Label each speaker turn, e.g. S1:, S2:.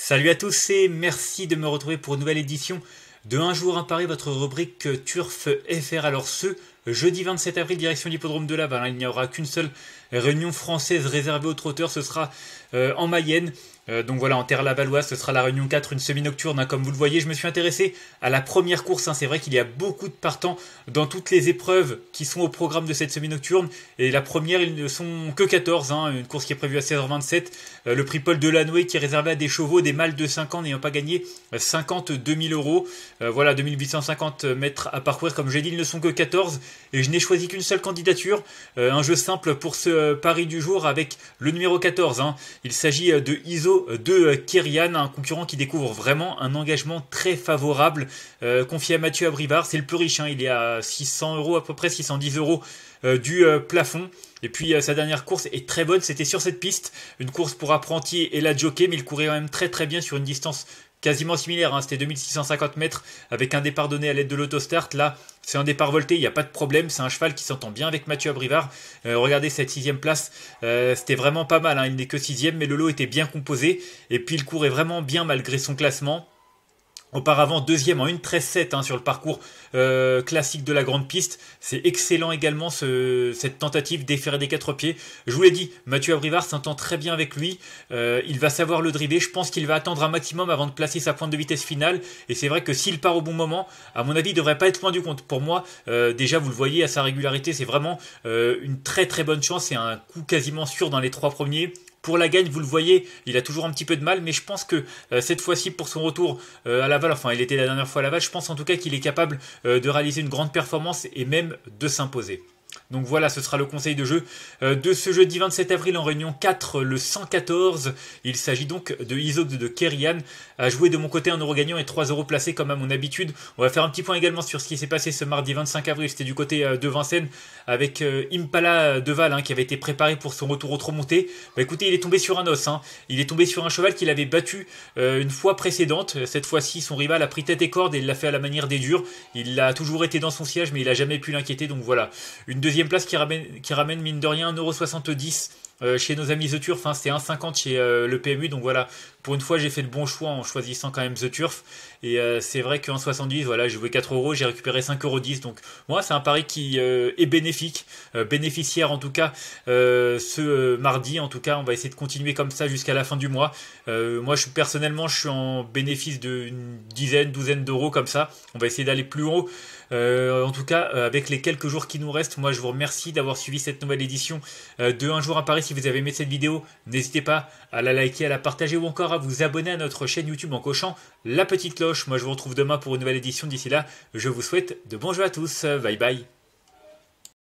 S1: Salut à tous et merci de me retrouver pour une nouvelle édition de Un jour à Paris, votre rubrique Turf FR. Alors ce Jeudi 27 avril, direction l'hippodrome de Laval. Hein. Il n'y aura qu'une seule réunion française réservée aux trotteurs. Ce sera euh, en Mayenne. Euh, donc voilà, en terre lavalois ce sera la réunion 4, une semi-nocturne. Hein. comme vous le voyez, je me suis intéressé à la première course. Hein. C'est vrai qu'il y a beaucoup de partants dans toutes les épreuves qui sont au programme de cette semi-nocturne. Et la première, ils ne sont que 14. une course qui est prévue à 16h27. Euh, le prix Paul Delanoé qui est réservé à des chevaux, des mâles de 5 ans n'ayant pas gagné 52 000 euros. voilà, 2850 mètres à parcourir. Comme j'ai dit, ils ne sont que 14 et je n'ai choisi qu'une seule candidature, euh, un jeu simple pour ce euh, pari du jour avec le numéro 14. Hein. Il s'agit euh, de ISO de Kerian, un concurrent qui découvre vraiment un engagement très favorable confié à Mathieu Abrivard. C'est le plus riche, hein. il est à 600 euros à peu près, 610 euros du plafond. Et puis sa dernière course est très bonne, c'était sur cette piste, une course pour apprenti et la jockey, mais il courait quand même très très bien sur une distance quasiment similaire. Hein. C'était 2650 mètres avec un départ donné à l'aide de l'autostart. Là, c'est un départ volté, il n'y a pas de problème. C'est un cheval qui s'entend bien avec Mathieu Abrivard. Euh, regardez cette sixième place, euh, c'était vraiment pas mal. Hein. Il n'est que sixième, mais le lot était bien composé. Et puis le cours est vraiment bien malgré son classement. Auparavant, deuxième en 1.13.7 hein, sur le parcours euh, classique de la grande piste. C'est excellent également cette tentative d'efférer des quatre pieds. Je vous l'ai dit, Mathieu Abrivard s'entend très bien avec lui. Euh, il va savoir le driver. Je pense qu'il va attendre un maximum avant de placer sa pointe de vitesse finale. Et c'est vrai que s'il part au bon moment, à mon avis, il devrait pas être loin du compte. Pour moi, euh, déjà, vous le voyez à sa régularité, c'est vraiment une très très bonne chance. et un coup quasiment sûr dans les trois premiers. Pour la gagne, vous le voyez, il a toujours un petit peu de mal, mais je pense que euh, cette fois-ci, pour son retour euh, à Laval, enfin il était la dernière fois à Laval, je pense en tout cas qu'il est capable euh, de réaliser une grande performance et même de s'imposer. Donc voilà, ce sera le conseil de jeu euh, de ce jeudi 27 avril en réunion 4, le 114. Il s'agit donc de Isog de Kerian à jouer de mon côté euro gagnant et euros placés comme à mon habitude. On va faire un petit point également sur ce qui s'est passé ce mardi 25 avril. C'était du côté euh, de Vincennes avec euh, Impala Deval hein, qui avait été préparé pour son retour au monté. Bah écoutez, il est tombé sur un os. Hein. Il est tombé sur un cheval qu'il avait battu une fois précédente. Cette fois-ci, son rival a pris tête et corde et l'a fait à la manière des durs. Il a toujours été dans son siège mais il a jamais pu l'inquiéter. Donc voilà, une deuxième place qui ramène, qui ramène mine de rien 1,70€ euh, chez nos amis The Turf, c'est c'est 1,50 chez euh, le PMU. Donc voilà, pour une fois, j'ai fait le bon choix en choisissant quand même The Turf. Et euh, c'est vrai qu'en 70, voilà, j'ai joué 4 euros, j'ai récupéré 5,10 euros. Donc moi, c'est un pari qui est bénéfique, bénéficiaire en tout cas ce mardi. En tout cas, on va essayer de continuer comme ça jusqu'à la fin du mois. moi, je personnellement, je suis en bénéfice d'une dizaine, douzaine d'euros comme ça. On va essayer d'aller plus haut. en tout cas, avec les quelques jours qui nous restent, moi je vous remercie d'avoir suivi cette nouvelle édition de Un jour à Paris si vous avez aimé cette vidéo, n'hésitez pas à la liker, à la partager ou encore à vous abonner à notre chaîne YouTube en cochant la petite cloche. Moi je vous retrouve demain pour une nouvelle édition. D'ici là, je vous souhaite de bons jeux à tous. Bye bye.